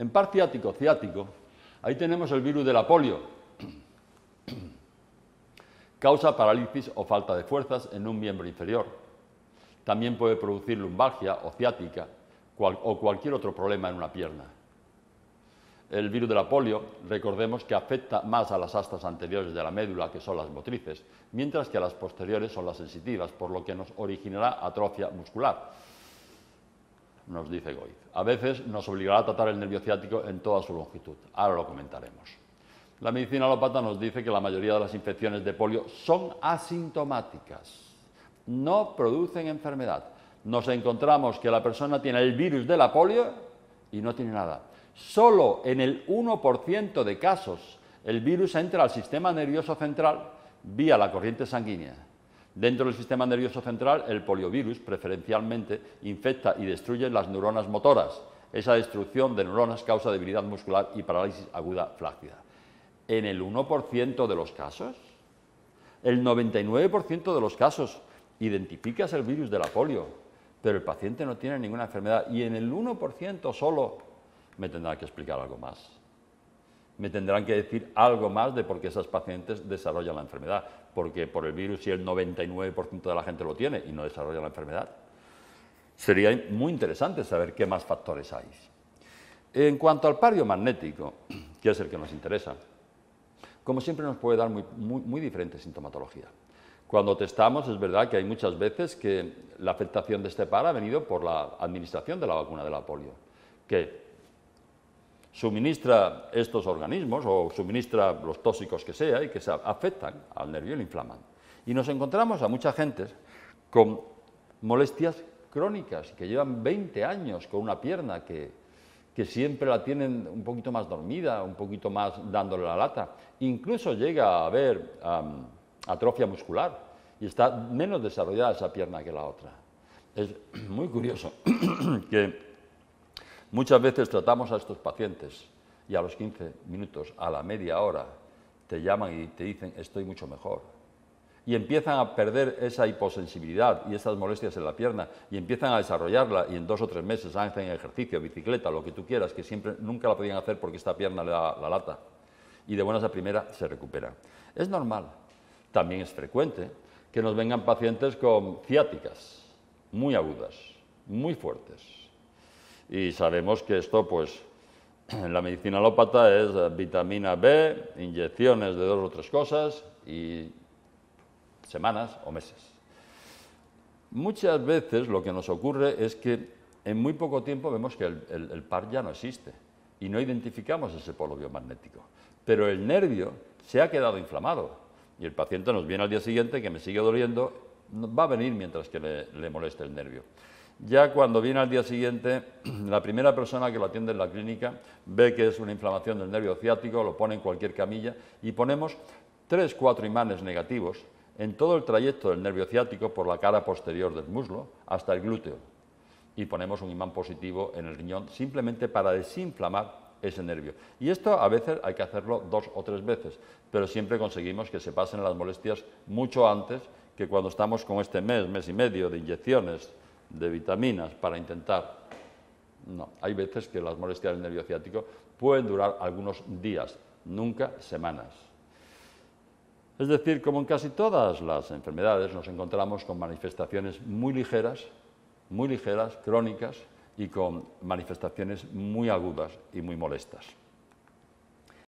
En par ciático, ciático, ahí tenemos el virus de la polio. Causa parálisis o falta de fuerzas en un miembro inferior. También puede producir lumbalgia o ciática o cualquier otro problema en una pierna. El virus de la polio, recordemos que afecta más a las astas anteriores de la médula, que son las motrices, mientras que a las posteriores son las sensitivas, por lo que nos originará atrofia muscular nos dice Goiz. A veces nos obligará a tratar el nervio ciático en toda su longitud. Ahora lo comentaremos. La medicina alopata nos dice que la mayoría de las infecciones de polio son asintomáticas, no producen enfermedad. Nos encontramos que la persona tiene el virus de la polio y no tiene nada. Solo en el 1% de casos el virus entra al sistema nervioso central vía la corriente sanguínea Dentro del sistema nervioso central, el poliovirus preferencialmente infecta y destruye las neuronas motoras. Esa destrucción de neuronas causa debilidad muscular y parálisis aguda flácida. En el 1% de los casos, el 99% de los casos identificas el virus de la polio, pero el paciente no tiene ninguna enfermedad y en el 1% solo me tendrá que explicar algo más me tendrán que decir algo más de por qué esas pacientes desarrollan la enfermedad, porque por el virus sí el 99% de la gente lo tiene y no desarrolla la enfermedad. Sería muy interesante saber qué más factores hay. En cuanto al pario magnético, que es el que nos interesa, como siempre nos puede dar muy, diferente sintomatología. Cuando testamos, es verdad que hay muchas veces que la afectación de este par ha venido por la administración de la vacuna de la polio, que suministra estos organismos o suministra los tóxicos que sea y que se afectan al nervio y lo inflaman. Y nos encontramos a mucha gente con molestias crónicas que llevan 20 años con una pierna que, que siempre la tienen un poquito más dormida, un poquito más dándole la lata. Incluso llega a haber atrofia muscular y está menos desarrollada esa pierna que la otra. Es muy curioso que Muchas veces tratamos a estos pacientes y a los 15 minutos, a la media hora, te llaman y te dicen estoy mucho mejor. Y empiezan a perder esa hiposensibilidad y esas molestias en la pierna y empiezan a desarrollarla y en dos o tres meses hacen ejercicio, bicicleta, lo que tú quieras, que siempre nunca la podían hacer porque esta pierna le da la lata. Y de buenas a primera se recupera. Es normal, también es frecuente que nos vengan pacientes con ciáticas muy agudas, muy fuertes, y sabemos que esto, pues, en la medicina alópata es eh, vitamina B, inyecciones de dos o tres cosas y semanas o meses. Muchas veces lo que nos ocurre es que en muy poco tiempo vemos que el, par ya no existe y no identificamos ese polo biomagnético. Pero el nervio se ha quedado inflamado y el paciente nos viene al día siguiente que me sigue doliendo, va a venir mientras que le, le moleste el nervio. Ya cuando viene al día siguiente, la primera persona que lo atiende en la clínica ve que es una inflamación del nervio ciático, lo pone en cualquier camilla y ponemos tres, cuatro imanes negativos en todo el trayecto del nervio ciático por la cara posterior del muslo hasta el glúteo. Y ponemos un imán positivo en el riñón simplemente para desinflamar ese nervio. Y esto a veces hay que hacerlo dos o tres veces, pero siempre conseguimos que se pasen las molestias mucho antes que cuando estamos con este mes, mes y medio de inyecciones, de vitaminas para intentar... No, hay veces que las molestias del nervio ciático pueden durar algunos días, nunca semanas. Es decir, como en casi todas las enfermedades, nos encontramos con manifestaciones muy ligeras, muy ligeras, crónicas y con manifestaciones muy agudas y muy molestas.